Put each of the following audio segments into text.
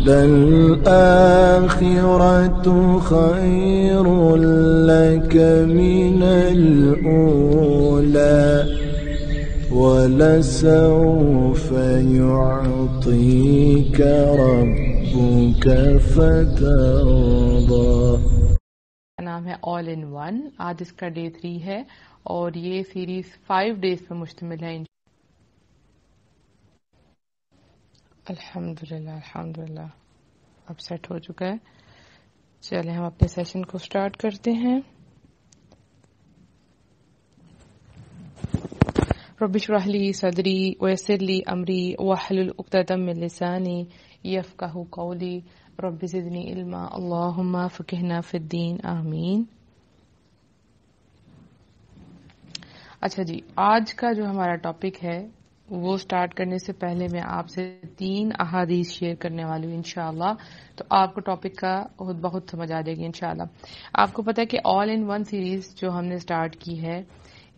وللآخرة خير لك من الأولى ولسوف يعطيك ربك فترضى نام ہے آل ان ون آج اس کا ڈے تھری ہے اور یہ سیریز فائیو ڈیز پر مشتمل ہے अल्हम्दुलिल्लाह अल्हम्दुलिल्लाह अब सेट हो चुका है चले हम अपने सेशन को स्टार्ट करते हैं रबिशरहली सदरी वैसरली अमरी वाहलतम लिसानी यफ़का कौली रबिजनी इल्मा अल्लाहुम्मा फ़िकहना फ़िद्दीन आमीन अच्छा जी आज का जो हमारा टॉपिक है वो स्टार्ट करने से पहले मैं आपसे तीन अहादीस शेयर करने वाली हूँ इनशाला तो आपको टॉपिक का बहुत बहुत समझ आ जाएगी इनशाला आपको पता है कि ऑल इन वन सीरीज जो हमने स्टार्ट की है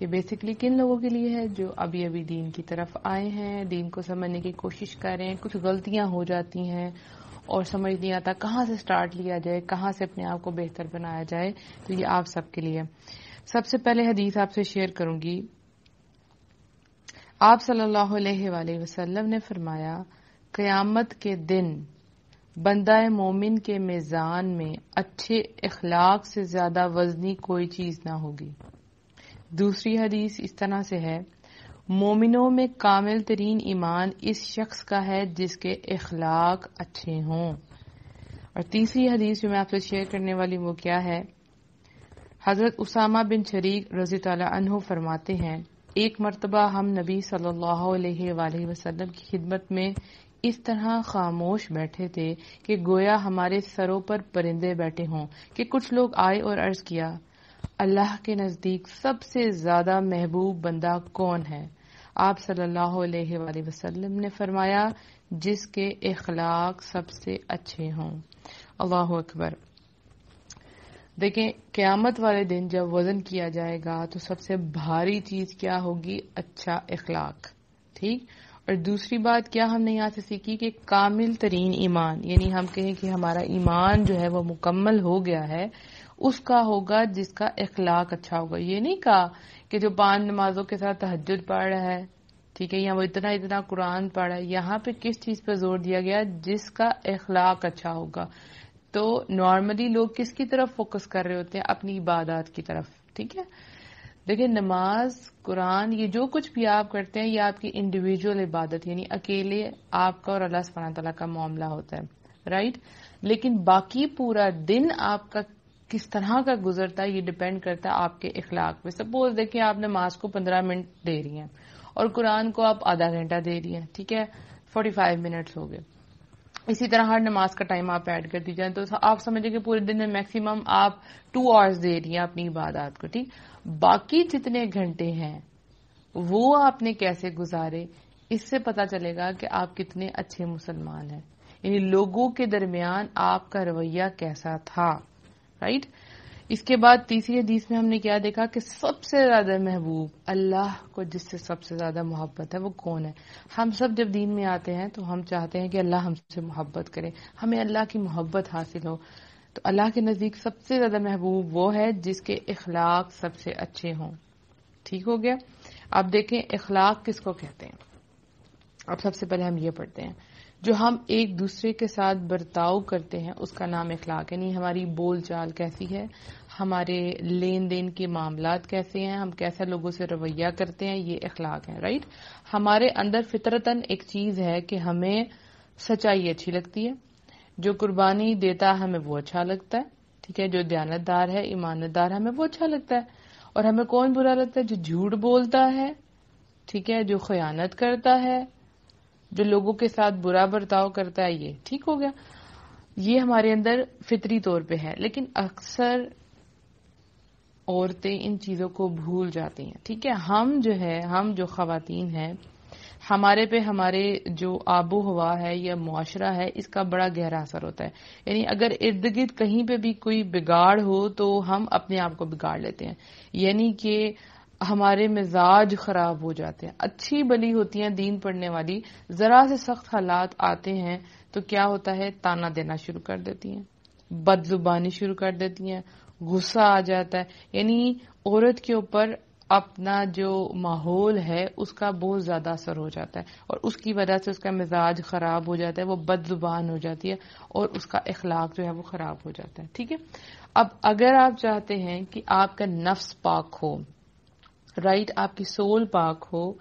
ये बेसिकली किन लोगों के लिए है जो अभी अभी दीन की तरफ आए हैं दीन को समझने की कोशिश हैं कुछ गलतियां हो जाती हैं और समझ नहीं आता कहाँ से स्टार्ट लिया जाए कहाँ से अपने आप को बेहतर बनाया जाए तो ये आप सबके लिए सबसे पहले हदीस आपसे शेयर करूंगी आप सल्लल्लाहु अलैहि वसल्लम ने फरमाया क़यामत के दिन बंदा मोमिन के मेज़ान में अच्छे अखलाक से ज़्यादा वजनी कोई चीज़ ना होगी दूसरी हदीस इस तरह से है मोमिनों में कामिल तरीन ईमान इस शख्स का है जिसके अखलाक अच्छे हों और तीसरी हदीस जो मैं आपसे शेयर करने वाली वो क्या है हज़रत उसामा बिन शरीक रजी तला फरमाते हैं एक मरतबा हम नबी सल्लल्लाहु अलैहि वसल्लम की खिदमत में इस तरह खामोश बैठे थे कि गोया हमारे सरों पर परिंदे बैठे हों कि कुछ लोग आए और अर्ज किया अल्लाह के नज़दीक सबसे ज़्यादा महबूब बंदा कौन है आप सल्लल्लाहु अलैहि वसल्लम ने फरमाया जिसके अखलाक सबसे अच्छे हों अल्लाह अकबर देखें क्यामत वाले दिन जब वज़न किया जाएगा तो सबसे भारी चीज़ क्या होगी अच्छा अखलाक ठीक और दूसरी बात क्या हमने यहाँ से सीखी कि कामिल तरीन ईमान यानी हम कहें कि हमारा ईमान जो है वो मुकम्मल हो गया है उसका होगा जिसका अखलाक अच्छा होगा ये नहीं कहा कि जो पान नमाजों के साथ तहजद पढ़ रहा है ठीक है यहाँ वो इतना इतना कुरान पढ़ा है यहाँ पे किस चीज पर जोर दिया गया जिसका अखलाक अच्छा होगा तो नॉर्मली लोग किसकी तरफ फोकस कर रहे होते हैं अपनी इबादत की तरफ ठीक है देखिए नमाज कुरान ये जो कुछ भी आप करते हैं ये आपकी इंडिविजुअल इबादत यानी अकेले आपका और अल्लाह सुबहाना तला का मामला होता है राइट लेकिन बाकी पूरा दिन आपका किस तरह का गुजरता है ये डिपेंड करता है आपके इखलाक पे सपोज देखिए आप नमाज को पंद्रह मिनट दे रही हैं और कुरान को आप आधा घंटा दे रही हैं ठीक है फोर्टी फाइव मिनट्स हो गए इसी तरह हर नमाज का टाइम आप ऐड कर दीजिए तो आप समझे कि पूरे दिन में मैक्सिमम आप टू आवर्स दे रही हैं अपनी इबादत को ठीक बाकी जितने घंटे हैं वो आपने कैसे गुजारे इससे पता चलेगा कि आप कितने अच्छे मुसलमान हैं इन लोगों के दरमियान आपका रवैया कैसा था राइट इसके बाद तीसरी हदीस में हमने क्या देखा कि सबसे ज्यादा महबूब अल्लाह को जिससे सबसे ज्यादा मोहब्बत है वो कौन है हम सब जब दीन में आते हैं तो हम चाहते हैं कि अल्लाह हमसे मोहब्बत करे हमें अल्लाह की मोहब्बत हासिल हो तो अल्लाह के नज़दीक सबसे ज्यादा महबूब वो है जिसके इखलाक सबसे अच्छे हों ठीक हो गया अब देखें इखलाक किसको कहते हैं अब सबसे पहले हम ये पढ़ते हैं जो हम एक दूसरे के साथ बर्ताव करते हैं उसका नाम इखलाक यानी हमारी बोल चाल कैसी है हमारे लेन देन के मामला कैसे हैं हम कैसे लोगों से रवैया करते हैं ये इखलाक है राइट हमारे अंदर फितरतन एक चीज है कि हमें सच्चाई अच्छी लगती है जो कुर्बानी देता है हमें वो अच्छा लगता है ठीक है जो दयानतदार है ईमानतदार हमें वो अच्छा लगता है और हमें कौन बुरा लगता है जो झूठ बोलता है ठीक है जो खयानत करता है जो लोगों के साथ बुरा बर्ताव करता है ये ठीक हो गया ये हमारे अंदर फितरी तौर पे है लेकिन अक्सर औरतें इन चीजों को भूल जाती हैं ठीक है हम जो है हम जो खातन हैं हमारे पे हमारे जो आबो हवा है या मुआशरा है इसका बड़ा गहरा असर होता है यानी अगर इर्द गिर्द कहीं पे भी कोई बिगाड़ हो तो हम अपने आप को बिगाड़ लेते हैं यानी कि हमारे मिजाज खराब हो जाते हैं अच्छी बली होती है दीन पढ़ने वाली ज़रा से सख्त हालात आते हैं तो क्या होता है ताना देना शुरू कर देती हैं बदजुबानी शुरू कर देती हैं गुस्सा आ जाता है यानी औरत के ऊपर अपना जो माहौल है उसका बहुत ज़्यादा असर हो जाता है और उसकी वजह से उसका मिजाज ख़राब हो जाता है वो बदजुबान हो जाती है और उसका इखलाक जो है वो ख़राब हो जाता है ठीक है अब अगर आप चाहते हैं कि आपका नफ्स पाक हो राइट right? आपकी सोल पाक हो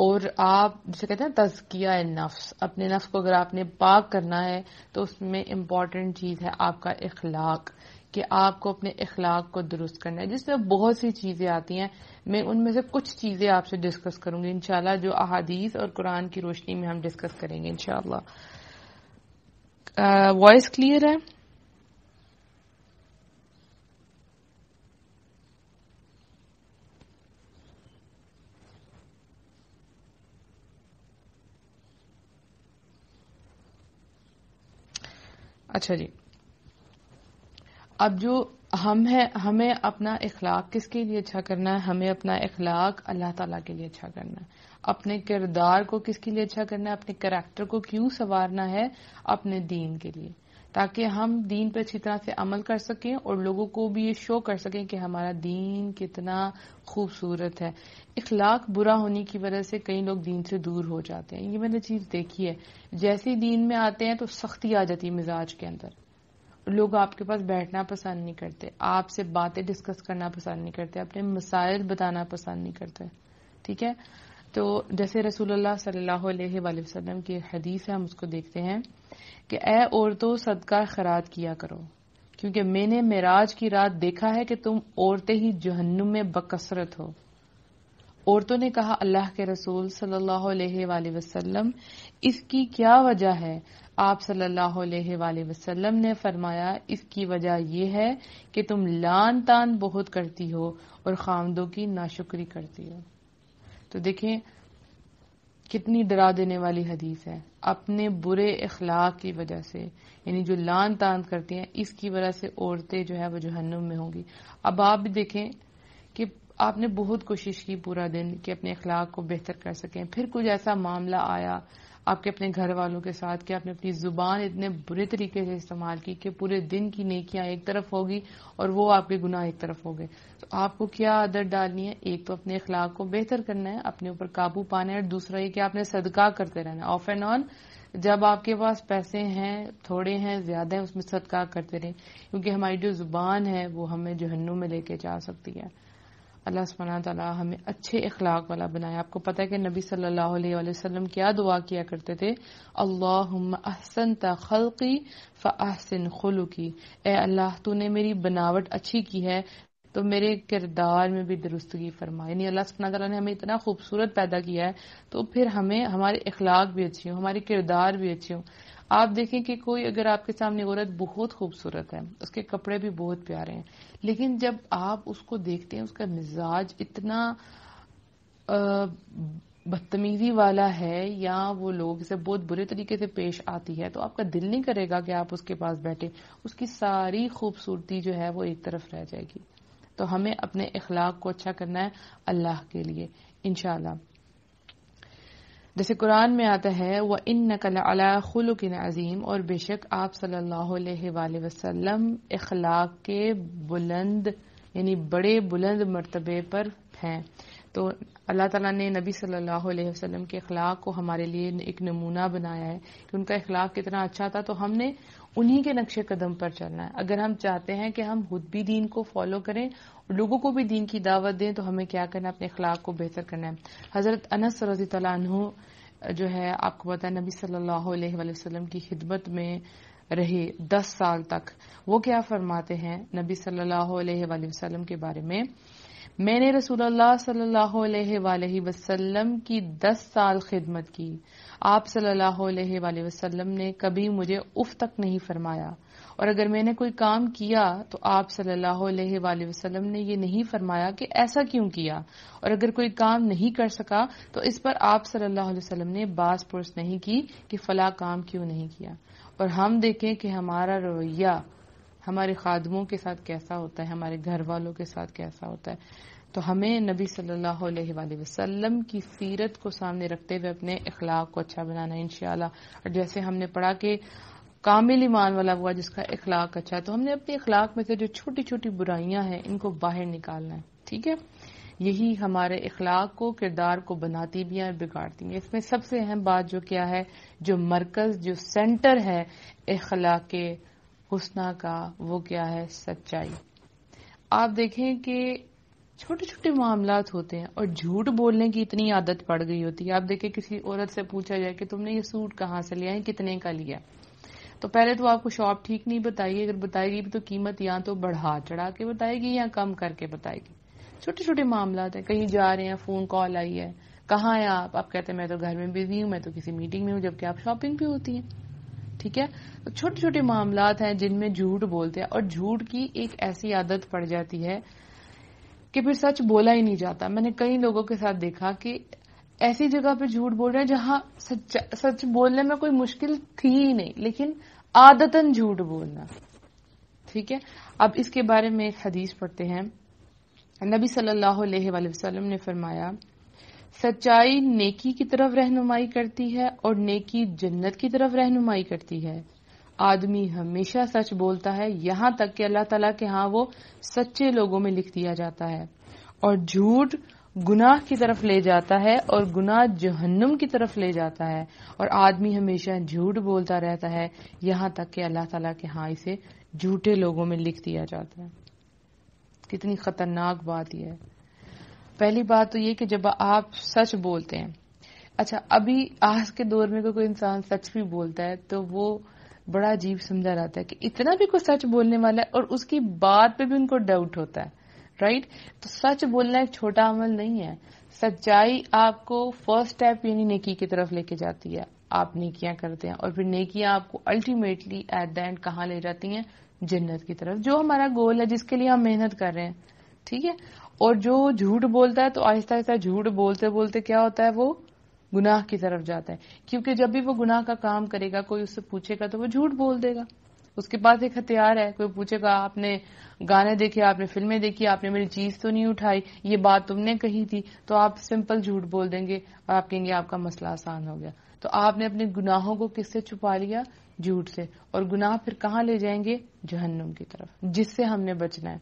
और आप जिसे कहते हैं तजकिया नफ्स अपने नफ्स को अगर आपने पाक करना है तो उसमें इम्पॉर्टेंट चीज़ है आपका इखलाक कि आपको अपने इखलाक को दुरुस्त करना है जिसमें बहुत सी चीज़ें आती हैं मैं उनमें से कुछ चीज़ें आपसे डिस्कस करूंगी इनशाला जो अहादीस और कुरान की रोशनी में हम डिस्कस करेंगे इनशाला वॉइस क्लियर है अच्छा जी अब जो हम है हमें अपना इखलाक किसके लिए अच्छा करना है हमें अपना इखलाक अल्लाह ताला के लिए अच्छा करना है अपने किरदार को किसके लिए अच्छा करना है अपने करैक्टर को क्यों संवारना है अपने दीन के लिए ताकि हम दीन पर अच्छी तरह से अमल कर सकें और लोगों को भी ये शो कर सकें कि हमारा दीन कितना खूबसूरत है इखलाक बुरा होने की वजह से कई लोग दीन से दूर हो जाते हैं ये मैंने चीज़ देखी है जैसे ही दीन में आते हैं तो सख्ती आ जाती है मिजाज के अंदर लोग आपके पास बैठना पसंद नहीं करते आपसे बातें डिस्कस करना पसंद नहीं करते अपने मसाइल बताना पसंद नहीं करते ठीक है तो जैसे रसूल सल्लल्लाहु वसलम की हदीस है हम उसको देखते हैं कि ए औरतों सदका खरात किया करो क्योंकि मैंने मेराज की रात देखा है कि तुम औरतें ही जहन्नुम में बकसरत हो औरतों ने कहा अल्लाह के रसूल सल्लल्लाहु अलैहि वसल्लम इसकी क्या वजह है आप सल्लल्लाहु अलैहि वसल्लम ने फरमाया इसकी वजह यह है कि तुम लान तान बहुत करती हो और खामदों की नाशुक्री करती हो तो देखें कितनी डरा देने वाली हदीस है अपने बुरे अखलाक की वजह से यानी जो लान तान करती हैं इसकी वजह से औरतें जो है वो जहन्नुम में होंगी अब आप भी देखें कि आपने बहुत कोशिश की पूरा दिन कि अपने अखलाक को बेहतर कर सकें फिर कुछ ऐसा मामला आया आपके अपने घर वालों के साथ कि आपने अपनी ज़ुबान इतने बुरे तरीके से इस्तेमाल की कि पूरे दिन की नेकियां एक तरफ होगी और वो आपके गुनाह एक तरफ हो गए तो आपको क्या आदत डालनी है एक तो अपने अखलाक को बेहतर करना है अपने ऊपर काबू पाना है और दूसरा ये कि आपने सदका करते रहना है ऑफ एंड ऑन जब आपके पास पैसे हैं थोड़े हैं ज्यादा है उसमें सदका करते रहें क्योंकि हमारी जो जुबान है वो हमें जहन्नुम में लेके जा सकती है अल्लाह सुबहाना तला हमें अच्छे अखलाक वाला बनाया आपको पता है कि नबी सल्लल्लाहु अलैहि वसल्लम क्या दुआ किया करते थे अल्लाह अहसन तखलकी फ अहसन ए अल्लाह तूने मेरी बनावट अच्छी की है तो मेरे किरदार में भी दुरुस्तगी फरमाए यानी अल्लाह सुबहाना तला ने हमें इतना खूबसूरत पैदा किया है तो फिर हमें हमारे अखलाक भी अच्छे हों हमारे किरदार भी अच्छे हों आप देखें कि कोई अगर आपके सामने औरत बहुत खूबसूरत है उसके कपड़े भी बहुत प्यारे हैं लेकिन जब आप उसको देखते हैं उसका मिजाज इतना बदतमीजी वाला है या वो लोग इसे बहुत बुरे तरीके से पेश आती है तो आपका दिल नहीं करेगा कि आप उसके पास बैठे उसकी सारी खूबसूरती जो है वो एक तरफ रह जाएगी तो हमें अपने इखलाक को अच्छा करना है अल्लाह के लिए इनशाला जैसे कुरान में आता है वह इन नकल अला खलुक अजीम और बेशक आप सल्लल्लाहु अलैहि वसल्लम इखलाक के बुलंद यानी बड़े बुलंद मरतबे पर हैं तो अल्लाह ताला ने नबी सल्लल्लाहु अलैहि वसल्लम के अखलाक को हमारे लिए एक नमूना बनाया है कि उनका इखलाक कितना अच्छा था तो हमने उन्हीं के नक्शे कदम पर चलना है अगर हम चाहते हैं कि हम खुद भी दीन को फॉलो करें और लोगों को भी दीन की दावत दें तो हमें क्या करना है अपने अखलाक को बेहतर करना है हजरत अनस रजी तला जो है आपको पता है नबी सल्लल्लाहु अलैहि वसल्लम की खिदमत में रहे दस साल तक वो क्या फरमाते हैं नबी सल्लल्लाहु अलैहि वसल्लम के बारे में मैंने रसूलुल्लाह सल्लल्लाहु अलैहि वसल्लम की दस साल खिदमत की आप सल्लल्लाहु अलैहि वसल्लम ने कभी मुझे उफ तक नहीं फरमाया और अगर मैंने कोई काम किया तो आप सल्लल्लाहु अलैहि वसल्लम ने ये नहीं फरमाया कि ऐसा क्यों किया और अगर कोई काम नहीं कर सका तो इस पर आप सल्लल्लाहु अलैहि वसल्लम ने बास पुरस नहीं की कि फला काम क्यों नहीं किया और हम देखें कि हमारा रवैया हमारे खादमों के साथ कैसा होता है हमारे घर वालों के साथ कैसा होता है तो हमें नबी सल्लल्लाहु अलैहि वसल्लम की सीरत को सामने रखते हुए अपने इखलाक को अच्छा बनाना है और जैसे हमने पढ़ा कि कामिल ईमान वाला हुआ जिसका इखलाक अच्छा है तो हमने अपने इखलाक में से जो छोटी छोटी बुराइयां हैं इनको बाहर निकालना है ठीक है यही हमारे इखलाक को किरदार को बनाती भी है बिगाड़ती हैं इसमें सबसे अहम बात जो क्या है जो मरकज जो सेंटर है इखलाक हुस्ना का वो क्या है सच्चाई आप देखें कि छोटे छोटे मामला होते हैं और झूठ बोलने की इतनी आदत पड़ गई होती है आप देखें किसी औरत से पूछा जाए कि तुमने ये सूट कहाँ से लिया है कितने का लिया तो पहले तो आपको शॉप ठीक नहीं बताएगी अगर बताएगी तो कीमत या तो बढ़ा चढ़ा के बताएगी या कम करके बताएगी छोटे छोटे मामला हैं कहीं जा रहे हैं फोन कॉल आई है कहाँ है आप आप कहते हैं मैं तो घर में बिजी हूँ मैं तो किसी मीटिंग में हूँ जबकि आप शॉपिंग भी होती हैं ठीक है तो छोटे छोटे मामला हैं जिनमें झूठ बोलते हैं और झूठ की एक ऐसी आदत पड़ जाती है कि फिर सच बोला ही नहीं जाता मैंने कई लोगों के साथ देखा कि ऐसी जगह पे झूठ बोल रहे हैं जहां सच सच बोलने में कोई मुश्किल थी ही नहीं लेकिन आदतन झूठ बोलना ठीक है अब इसके बारे में एक हदीस पढ़ते हैं नबी सल्लल्लाहु अलैहि वसल्लम ने फरमाया सच्चाई नेकी की तरफ रहनुमाई करती है और नेकी जन्नत की तरफ रहनुमाई करती है आदमी हमेशा सच बोलता है यहाँ तक कि अल्लाह ताला के हाँ वो सच्चे लोगों में लिख दिया जाता है और झूठ गुनाह की तरफ ले जाता है और गुनाह जहन्नुम की तरफ ले जाता है और आदमी हमेशा झूठ बोलता रहता है यहाँ तक कि अल्लाह ताला के हाँ इसे झूठे लोगों में लिख दिया जाता है कितनी खतरनाक बात यह है पहली बात तो ये कि जब आप सच बोलते हैं अच्छा अभी आज के दौर में कोई इंसान सच भी बोलता है तो वो बड़ा अजीब समझा जाता है कि इतना भी कोई सच बोलने वाला है और उसकी बात पे भी उनको डाउट होता है राइट तो सच बोलना एक छोटा अमल नहीं है सच्चाई आपको फर्स्ट स्टेप यानी नेकी की तरफ लेके जाती है आप नेकियां करते हैं और फिर नेकियां आपको अल्टीमेटली एट द एंड कहा ले जाती हैं जन्नत की तरफ जो हमारा गोल है जिसके लिए हम मेहनत कर रहे हैं ठीक है और जो झूठ बोलता है तो आहिस्ता आहिस्ता झूठ बोलते बोलते क्या होता है वो गुनाह की तरफ जाता है क्योंकि जब भी वो गुनाह का काम करेगा कोई उससे पूछेगा तो वो झूठ बोल देगा उसके पास एक हथियार है कोई पूछेगा आपने गाने देखे आपने फिल्में देखी आपने मेरी चीज तो नहीं उठाई ये बात तुमने कही थी तो आप सिंपल झूठ बोल देंगे और आप कहेंगे आपका मसला आसान हो गया तो आपने अपने गुनाहों को किससे छुपा लिया झूठ से और गुनाह फिर कहाँ ले जाएंगे जहन्नुम की तरफ जिससे हमने बचना है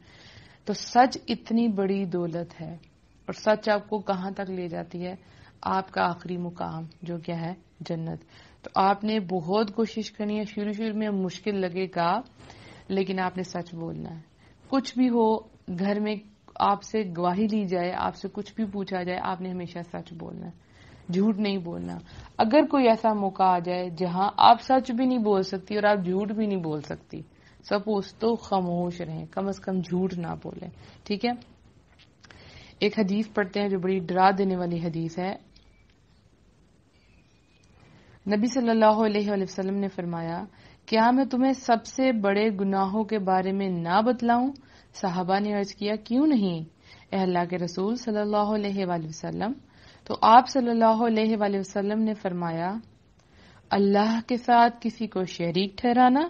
तो सच इतनी बड़ी दौलत है और सच आपको कहां तक ले जाती है आपका आखिरी मुकाम जो क्या है जन्नत तो आपने बहुत कोशिश करनी है शुरू शुरू में मुश्किल लगेगा लेकिन आपने सच बोलना है कुछ भी हो घर में आपसे गवाही ली जाए आपसे कुछ भी पूछा जाए आपने हमेशा सच बोलना है झूठ नहीं बोलना अगर कोई ऐसा मौका आ जाए जहां आप सच भी नहीं बोल सकती और आप झूठ भी नहीं बोल सकती सपोज तो खामोश रहें कम अज कम झूठ ना बोले ठीक है एक हदीस पढ़ते हैं जो बड़ी डरा देने वाली हदीस है नबी सल्लल्लाहु अलैहि वसल्लम ने फरमाया क्या मैं तुम्हें सबसे बड़े गुनाहों के बारे में ना बतलाऊं साहबा ने अर्ज किया क्यों नहीं अल्लाह के रसूल सल्लल्लाहु अलैहि वसल्लम तो आप सल्लल्लाहु अलैहि वसल्लम ने फरमाया अल्लाह के साथ किसी को शरीक ठहराना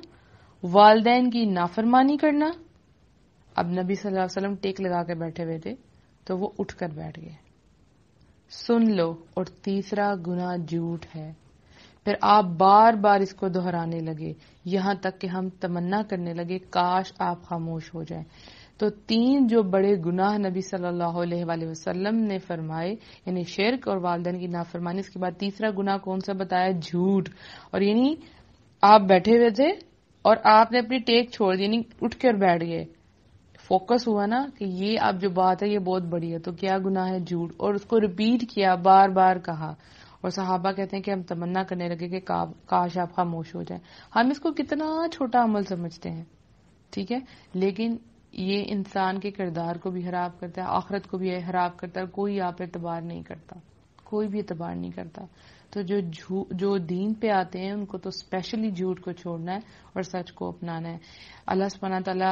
वालदेन की नाफरमानी करना अब नबी सल्लल्लाहु अलैहि वसल्लम टेक लगा के बैठे हुए थे तो वो उठकर बैठ गए सुन लो और तीसरा गुना झूठ है फिर आप बार बार इसको दोहराने लगे यहां तक कि हम तमन्ना करने लगे काश आप खामोश हो जाएं तो तीन जो बड़े गुनाह नबी सल्लल्लाहु अलैहि वसल्लम ने फरमाए यानी शिरक और वालदेन की नाफरमानी इसके बाद तीसरा गुनाह कौन सा बताया झूठ और यानी आप बैठे हुए थे और आपने अपनी टेक छोड़ दी यानी उठ कर बैठ गए फोकस हुआ ना कि ये अब जो बात है ये बहुत बड़ी है तो क्या गुनाह है झूठ और उसको रिपीट किया बार बार कहा और साहबा कहते हैं कि हम तमन्ना करने लगे कि का, काश आप खामोश हो जाए हम इसको कितना छोटा अमल समझते हैं ठीक है लेकिन ये इंसान के किरदार को भी खराब करता है आखरत को भी खराब करता है कोई आप एतबार नहीं करता कोई भी एतबार नहीं करता तो जो जो दीन पे आते हैं उनको तो स्पेशली झूठ को छोड़ना है और सच को अपनाना है अल्लाह सुबहाना तला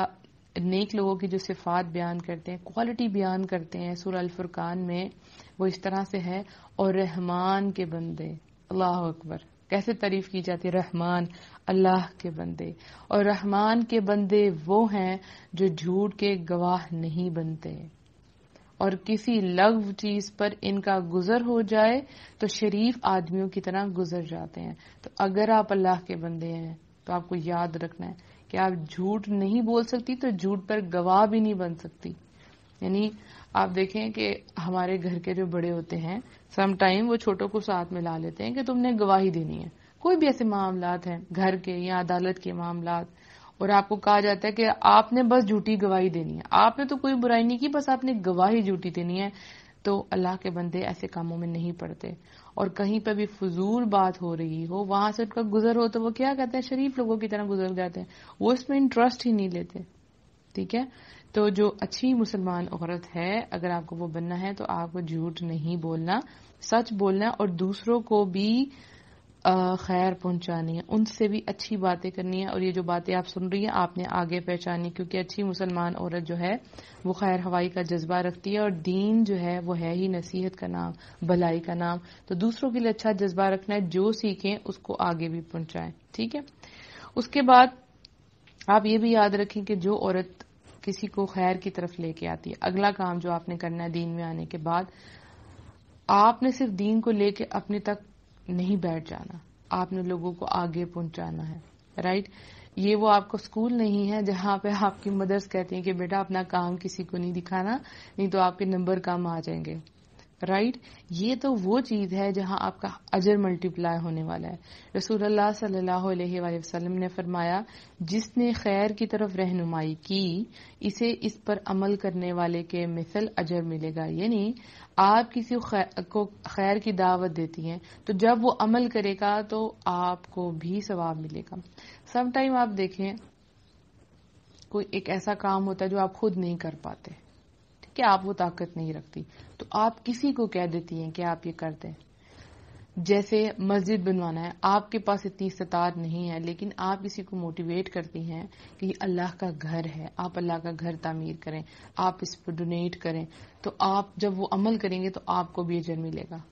नेक लोगों की जो सिफात बयान करते हैं क्वालिटी बयान करते हैं सुर अलफुरकान में वो इस तरह से है और रहमान के बंदे अल्लाह अकबर कैसे तारीफ की जाती है रहमान अल्लाह के बंदे और रहमान के बंदे वो हैं जो झूठ के गवाह नहीं बनते हैं और किसी लघ चीज पर इनका गुजर हो जाए तो शरीफ आदमियों की तरह गुजर जाते हैं तो अगर आप अल्लाह के बंदे हैं तो आपको याद रखना है कि आप झूठ नहीं बोल सकती तो झूठ पर गवाह भी नहीं बन सकती यानी आप देखें कि हमारे घर के जो बड़े होते हैं सम टाइम वो छोटों को साथ में ला लेते हैं कि तुमने गवाही देनी है कोई भी ऐसे मामला हैं घर के या अदालत के मामला और आपको कहा जाता है कि आपने बस झूठी गवाही देनी है आपने तो कोई बुराई नहीं की बस आपने गवाही झूठी देनी है तो अल्लाह के बंदे ऐसे कामों में नहीं पड़ते और कहीं पर भी फजूल बात हो रही हो वहां से उनका गुजर हो तो वो क्या कहते हैं शरीफ लोगों की तरह गुजर जाते हैं वो इसमें इंटरेस्ट ही नहीं लेते ठीक है तो जो अच्छी मुसलमान औरत है अगर आपको वो बनना है तो आपको झूठ नहीं बोलना सच बोलना और दूसरों को भी खैर पहुंचानी है उनसे भी अच्छी बातें करनी है और ये जो बातें आप सुन रही हैं आपने आगे पहचानी क्योंकि अच्छी मुसलमान औरत जो है वो खैर हवाई का जज्बा रखती है और दीन जो है वो है ही नसीहत का नाम भलाई का नाम तो दूसरों के लिए अच्छा जज्बा रखना है जो सीखें उसको आगे भी पहुंचाएं ठीक है उसके बाद आप ये भी याद रखें कि जो औरत किसी को खैर की तरफ लेके आती है अगला काम जो आपने करना है दीन में आने के बाद आपने सिर्फ दीन को लेके अपने तक नहीं बैठ जाना आपने लोगों को आगे पहुंचाना है राइट ये वो आपको स्कूल नहीं है जहां पे आपकी मदर्स कहती हैं कि बेटा अपना काम किसी को नहीं दिखाना नहीं तो आपके नंबर कम आ जाएंगे राइट ये तो वो चीज़ है जहां आपका अजर मल्टीप्लाई होने वाला है रसूल सल्लल्लाहु वसल्लम ने फरमाया जिसने खैर की तरफ रहनुमाई की इसे इस पर अमल करने वाले के मिसल अजर मिलेगा यानी आप किसी को खैर की दावत देती हैं तो जब वो अमल करेगा तो आपको भी सवाब मिलेगा समटाइम आप देखें कोई एक ऐसा काम होता है जो आप खुद नहीं कर पाते कि आप वो ताकत नहीं रखती तो आप किसी को कह देती हैं कि आप ये कर दें जैसे मस्जिद बनवाना है आपके पास इतनी सतार नहीं है लेकिन आप किसी को मोटिवेट करती हैं कि अल्लाह का घर है आप अल्लाह का घर तामीर करें आप इस पर डोनेट करें तो आप जब वो अमल करेंगे तो आपको भी अजर मिलेगा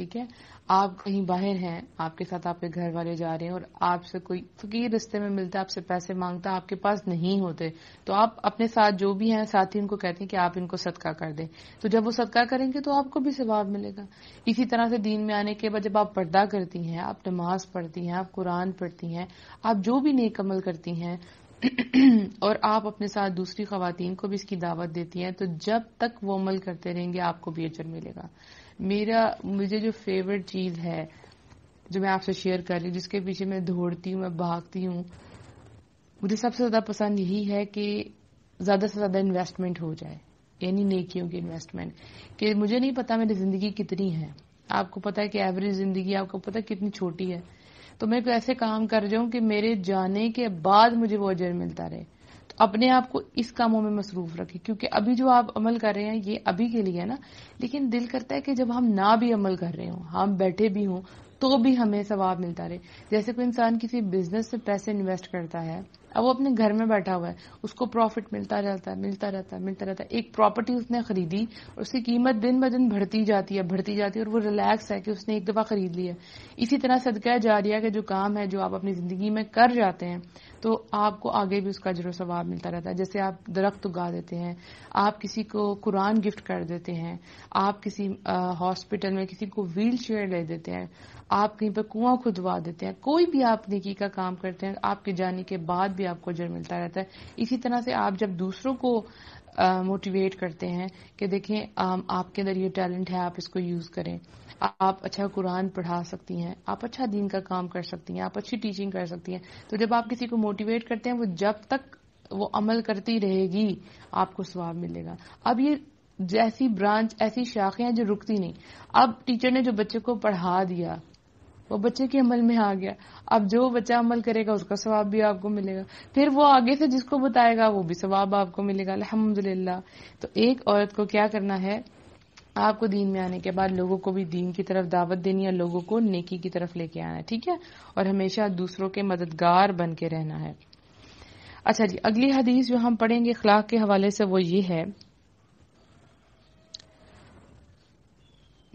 ठीक है आप कहीं बाहर हैं आपके साथ आपके घर वाले जा रहे हैं और आपसे कोई फकीर रिश्ते में मिलता है आपसे पैसे मांगता आपके पास नहीं होते तो आप अपने साथ जो भी हैं साथ ही उनको कहते हैं कि आप इनको सदका कर दें तो जब वो सदका करेंगे तो आपको भी सवाब मिलेगा इसी तरह से दीन में आने के बाद जब आप पर्दा करती हैं आप नमाज पढ़ती हैं आप कुरान पढ़ती हैं आप जो भी नेक अमल करती हैं और आप अपने साथ दूसरी खातन को भी इसकी दावत देती हैं तो जब तक वो अमल करते रहेंगे आपको भी अजर मिलेगा मेरा मुझे जो फेवरेट चीज़ है जो मैं आपसे शेयर कर रही हूँ जिसके पीछे मैं दौड़ती हूँ मैं भागती हूँ मुझे सबसे ज़्यादा पसंद यही है कि ज़्यादा से ज़्यादा इन्वेस्टमेंट हो जाए यानी नेकियों की इन्वेस्टमेंट कि मुझे नहीं पता मेरी ज़िंदगी कितनी है आपको पता है कि एवरेज ज़िंदगी आपको पता है कितनी छोटी है तो मैं तो ऐसे काम कर जाऊं कि मेरे जाने के बाद मुझे वो अजर मिलता रहे अपने आप को इस कामों में मसरूफ रखें क्योंकि अभी जो आप अमल कर रहे हैं ये अभी के लिए है ना लेकिन दिल करता है कि जब हम ना भी अमल कर रहे हों हम बैठे भी हों तो भी हमें सवाब मिलता रहे जैसे कोई इंसान किसी बिजनेस में पैसे इन्वेस्ट करता है अब वो अपने घर में बैठा हुआ है उसको प्रॉफिट मिलता रहता है मिलता रहता है मिलता रहता है एक प्रॉपर्टी उसने खरीदी और उसकी कीमत दिन ब दिन बढ़ती जाती है बढ़ती जाती है और वो रिलैक्स है कि उसने एक दफ़ा खरीद लिया इसी तरह सदका जा जारिया का जो काम है जो आप अपनी ज़िंदगी में कर जाते हैं तो आपको आगे भी उसका जरूर स्वभाव मिलता रहता है जैसे आप दरख्त उगा देते हैं आप किसी को कुरान गिफ्ट कर देते हैं आप किसी हॉस्पिटल में किसी को व्हील चेयर ले देते हैं आप कहीं पर कुआं खुदवा देते हैं कोई भी आप निकी का काम करते हैं आपके जाने के बाद भी आपको अजर मिलता रहता है इसी तरह से आप जब दूसरों को मोटिवेट करते हैं कि देखें आपके अंदर ये टैलेंट है आप इसको यूज़ करें आप अच्छा कुरान पढ़ा सकती हैं आप अच्छा दीन का काम कर सकती हैं आप अच्छी टीचिंग कर सकती हैं तो जब आप किसी को मोटिवेट करते हैं वो जब तक वो अमल करती रहेगी आपको स्वाब मिलेगा अब ये जैसी ब्रांच ऐसी शाखें हैं जो रुकती नहीं अब टीचर ने जो बच्चे को पढ़ा दिया वो बच्चे के अमल में आ गया अब जो बच्चा अमल करेगा उसका स्वाब भी आपको मिलेगा फिर वो आगे से जिसको बताएगा वो भी स्वाब आपको मिलेगा अलहमदुल्ला तो एक औरत को क्या करना है आपको दीन में आने के बाद लोगों को भी दीन की तरफ दावत देनी है लोगों को नेकी की तरफ लेके आना है ठीक है और हमेशा दूसरों के मददगार बन के रहना है अच्छा जी अगली हदीस जो हम पढ़ेंगे अखलाक के हवाले से वो ये है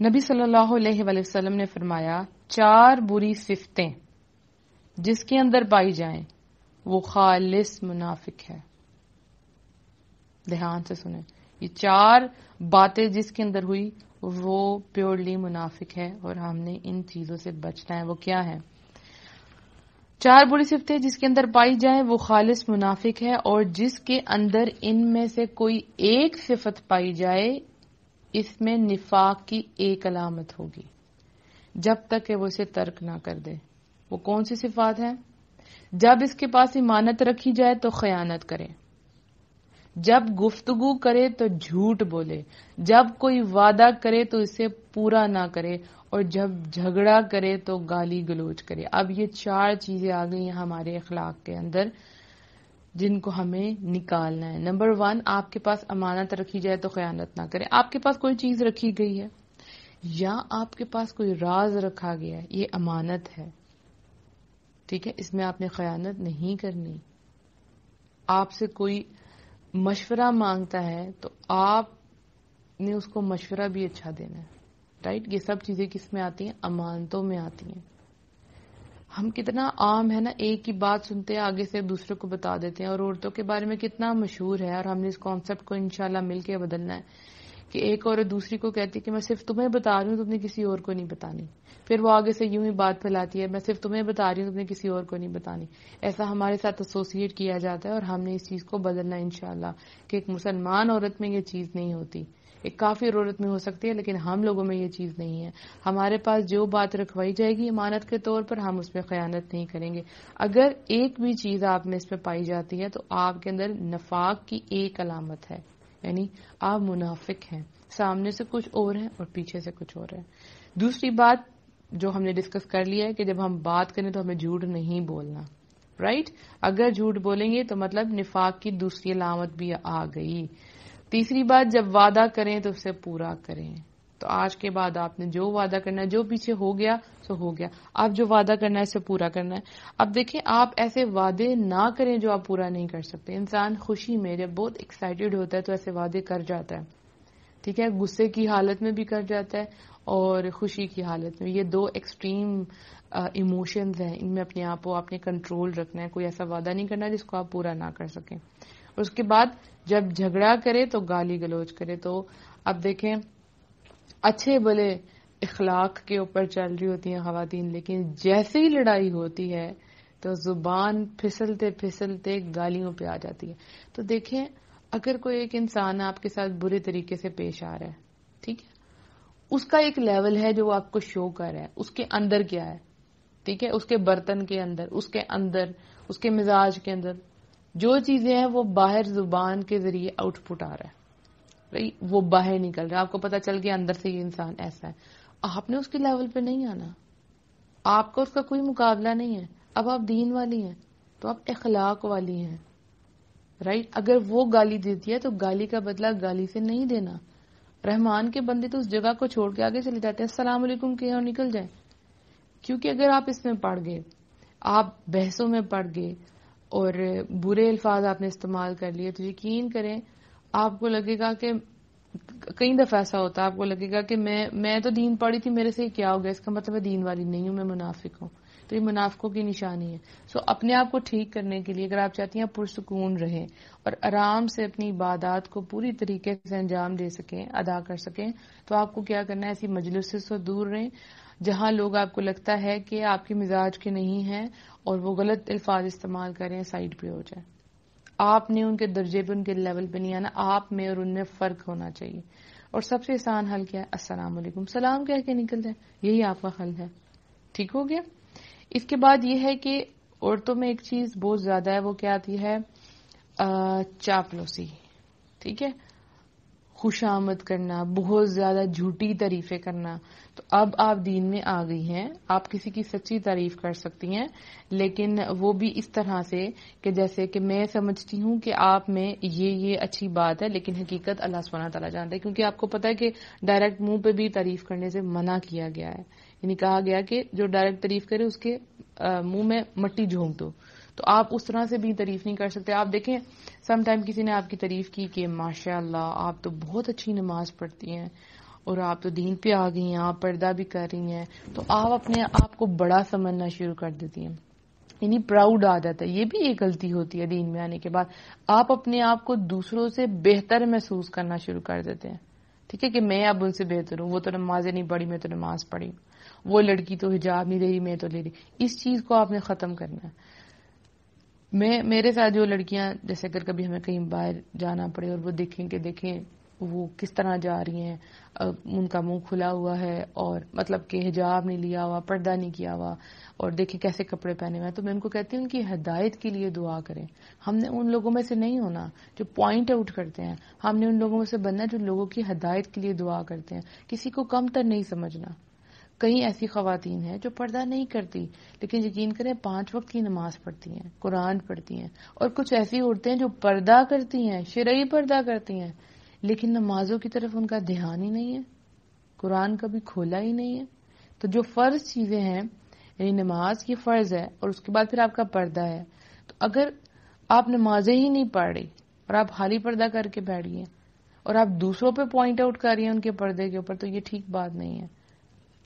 नबी सल्लल्लाहु अलैहि वसल्लम ने फरमाया चार बुरी सिफतें जिसके अंदर पाई जाएं वो खालिस मुनाफिक है ध्यान से सुने ये चार बातें जिसके अंदर हुई वो प्योरली मुनाफिक है और हमने इन चीजों से बचना है वो क्या है चार बुरी सिफतें जिसके अंदर पाई जाए वो खालिस मुनाफिक है और जिसके अंदर इनमें से कोई एक सिफत पाई जाए इसमें निफाक की एक अलामत होगी जब तक कि वो इसे तर्क ना कर दे वो कौन सी सिफात है जब इसके पास इमानत रखी जाए तो खयानत करे जब गुफ्तगु करे तो झूठ बोले जब कोई वादा करे तो इसे पूरा ना करे और जब झगड़ा करे तो गाली गलोच करे अब ये चार चीजें आ गई हैं हमारे अखलाक के अंदर जिनको हमें निकालना है नंबर वन आपके पास अमानत रखी जाए तो खयानत ना करें आपके पास कोई चीज रखी गई है या आपके पास कोई राज रखा गया है ये अमानत है ठीक है इसमें आपने खयानत नहीं करनी आपसे कोई मशवरा मांगता है तो आपने उसको मशवरा भी अच्छा देना है राइट ये सब चीजें किस में आती हैं अमानतों में आती हैं हम कितना आम है ना एक ही बात सुनते हैं आगे से दूसरे को बता देते हैं और औरतों के बारे में कितना मशहूर है और हमने इस कॉन्सेप्ट को इनशाला मिलकर बदलना है कि एक औरत दूसरी को कहती है कि मैं सिर्फ तुम्हें बता रही हूँ तुमने किसी और को नहीं बतानी फिर वो आगे से यूं ही बात फैलाती है मैं सिर्फ तुम्हें बता रही हूँ तुमने किसी और को नहीं बतानी ऐसा हमारे साथ एसोसिएट किया जाता है और हमने इस चीज को बदलना इनशाला कि एक मुसलमान औरत में ये चीज नहीं होती एक काफी रोलत में हो सकती है लेकिन हम लोगों में ये चीज नहीं है हमारे पास जो बात रखवाई जाएगी इमानत के तौर पर हम उसमें खयानत नहीं करेंगे अगर एक भी चीज आप में इसमें पाई जाती है तो आपके अंदर नफाक की एक अलामत है यानी आप मुनाफिक हैं सामने से कुछ और है और पीछे से कुछ और है दूसरी बात जो हमने डिस्कस कर लिया है कि जब हम बात करें तो हमें झूठ नहीं बोलना राइट अगर झूठ बोलेंगे तो मतलब निफाक की दूसरी अलामत भी आ गई तीसरी बात जब वादा करें तो उसे पूरा करें तो आज के बाद आपने जो वादा करना है जो पीछे हो गया सो हो गया आप जो वादा करना है उसे पूरा करना है अब देखें आप ऐसे वादे ना करें जो आप पूरा नहीं कर सकते इंसान खुशी में जब बहुत एक्साइटेड होता है तो ऐसे वादे कर जाता है ठीक है गुस्से की हालत में भी कर जाता है और खुशी की हालत में ये दो एक्सट्रीम इमोशंस हैं इनमें अपने आप को आपने कंट्रोल रखना है कोई ऐसा वादा नहीं करना जिसको आप पूरा ना कर सकें उसके बाद जब झगड़ा करे तो गाली गलोच करे तो अब देखें अच्छे भले इखलाक के ऊपर चल रही होती हैं खातन लेकिन जैसे ही लड़ाई होती है तो जुबान फिसलते फिसलते गालियों पे आ जाती है तो देखें अगर कोई एक इंसान आपके साथ बुरे तरीके से पेश आ रहा है ठीक है उसका एक लेवल है जो आपको शो कर रहा है उसके अंदर क्या है ठीक है उसके बर्तन के अंदर उसके अंदर उसके मिजाज के अंदर जो चीजें हैं वो बाहर जुबान के जरिए आउटपुट आ रहा है वो बाहर निकल रहा है आपको पता चल गया अंदर से ये इंसान ऐसा है आपने उसके लेवल पे नहीं आना आपका उसका कोई मुकाबला नहीं है अब आप दीन वाली हैं तो आप इखलाक वाली हैं राइट अगर वो गाली देती है तो गाली का बदला गाली से नहीं देना रहमान के बंदे तो उस जगह को छोड़ के आगे चले जाते हैं असलम के और निकल जाए क्योंकि अगर आप इसमें पढ़ गए आप बहसों में पढ़ गए और बुरे अल्फाज आपने इस्तेमाल कर लिए तो यकीन करें आपको लगेगा कि कई दफ़ा ऐसा होता है आपको लगेगा कि मैं मैं तो दीन पढ़ी थी मेरे से क्या हो गया इसका मतलब मैं दीन वाली नहीं हूं मैं मुनाफिक हूँ तो ये मुनाफिकों की निशानी है सो अपने आप को ठीक करने के लिए अगर आप चाहती हैं पुरसकून रहें और आराम से अपनी इबादत को पूरी तरीके से अंजाम दे सकें अदा कर सकें तो आपको क्या करना है ऐसी मजलिस से दूर रहें जहां लोग आपको लगता है कि आपके मिजाज के नहीं हैं और वो गलत अल्फाज इस्तेमाल करें साइड पे हो जाए आपने उनके दर्जे पे उनके लेवल पे नहीं आना आप में और उनमें फर्क होना चाहिए और सबसे आसान हल क्या है असलामेकुम सलाम कह के निकल जाए यही आपका हल है ठीक हो गया इसके बाद यह है कि औरतों में एक चीज बहुत ज्यादा है वो क्या आती है चापलूसी ठीक है खुश आमद करना बहुत ज़्यादा झूठी तारीफे करना तो अब आप दीन में आ गई हैं आप किसी की सच्ची तारीफ कर सकती हैं लेकिन वो भी इस तरह से कि जैसे कि मैं समझती हूं कि आप में ये ये अच्छी बात है लेकिन हकीकत अल्लाह सुबहाना तला जानता है क्योंकि आपको पता है कि डायरेक्ट मुंह पे भी तारीफ करने से मना किया गया है यानी कहा गया कि जो डायरेक्ट तारीफ करे उसके मुंह में मट्टी झोंक दो तो आप उस तरह से भी तारीफ नहीं कर सकते आप देखें समटाइम किसी ने आपकी तारीफ की कि माशाल्लाह आप तो बहुत अच्छी नमाज पढ़ती हैं और आप तो दीन पे आ गई हैं आप पर्दा भी कर रही हैं तो आप अपने आप को बड़ा समझना शुरू कर देती हैं यानी प्राउड आ जाता है ये भी एक गलती होती है दीन में आने के बाद आप अपने आप को दूसरों से बेहतर महसूस करना शुरू कर देते हैं ठीक है कि मैं अब उनसे बेहतर हूँ वो तो नमाजें नहीं पढ़ी मैं तो नमाज पढ़ी वो लड़की तो हिजाब नहीं ले रही मैं तो ले रही इस चीज को आपने खत्म करना है मैं मेरे साथ जो लड़कियां जैसे अगर कभी हमें कहीं बाहर जाना पड़े और वो देखें कि देखें वो किस तरह जा रही हैं उनका मुंह खुला हुआ है और मतलब कि हिजाब नहीं लिया हुआ पर्दा नहीं किया हुआ और देखें कैसे कपड़े पहने हुए हैं तो मैं उनको कहती हूँ उनकी हदायत के लिए दुआ करें हमने उन लोगों में से नहीं होना जो पॉइंट आउट करते हैं हमने उन लोगों में से बनना जो लोगों की हदायत के लिए दुआ करते हैं किसी को कम तर नहीं समझना कई ऐसी खातन हैं जो पर्दा नहीं करती लेकिन यकीन करें पांच वक्त की नमाज पढ़ती हैं कुरान पढ़ती हैं और कुछ ऐसी औरतें जो पर्दा करती हैं शरई पर्दा करती हैं लेकिन नमाजों की तरफ उनका ध्यान ही नहीं है कुरान कभी खोला ही नहीं है तो जो फर्ज चीजें हैं यानी नमाज की फर्ज है और उसके बाद फिर आपका पर्दा है तो अगर आप नमाजें ही नहीं पढ़ रही और आप हाली पर्दा करके बैठ गए और आप दूसरों पर पॉइंट आउट कर रही हैं उनके पर्दे के ऊपर तो ये ठीक बात नहीं है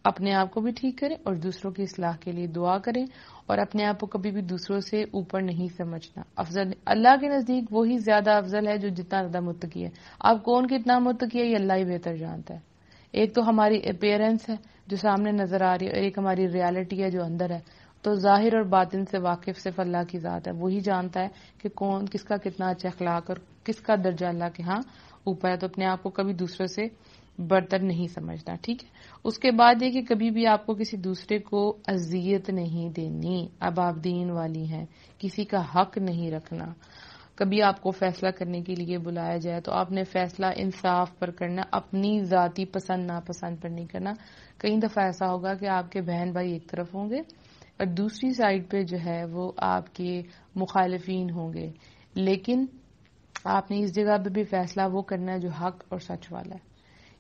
अपने आप को भी ठीक करें और दूसरों की इसलाह के लिए दुआ करें और अपने आप को कभी भी दूसरों से ऊपर नहीं समझना अफजल अल्लाह के नज़दीक वही ज़्यादा अफजल है जो जितना ज़्यादा मुतकी है आप कौन कितना मुतकी है ये अल्लाह ही बेहतर जानता है एक तो हमारी अपेयरेंस है जो सामने नज़र आ रही है और एक हमारी रियालिटी है जो अंदर है तो जाहिर और बातिन से वाकिफ सिर्फ अल्लाह की ज़ात है वही जानता है कि कौन किसका कितना अच्छा अखलाक और किसका दर्जा अल्लाह के यहाँ ऊपर है तो अपने आप को कभी दूसरों से बर्तन नहीं समझना ठीक है उसके बाद ये कि कभी भी आपको किसी दूसरे को अजियत नहीं देनी अब आप दीन वाली हैं किसी का हक नहीं रखना कभी आपको फैसला करने के लिए बुलाया जाए तो आपने फैसला इंसाफ पर करना अपनी जाति पसंद नापसंद पर नहीं करना कई दफा ऐसा होगा कि आपके बहन भाई एक तरफ होंगे और दूसरी साइड पे जो है वो आपके मुखालफी होंगे लेकिन आपने इस जगह पे भी फैसला वो करना है जो हक और सच वाला है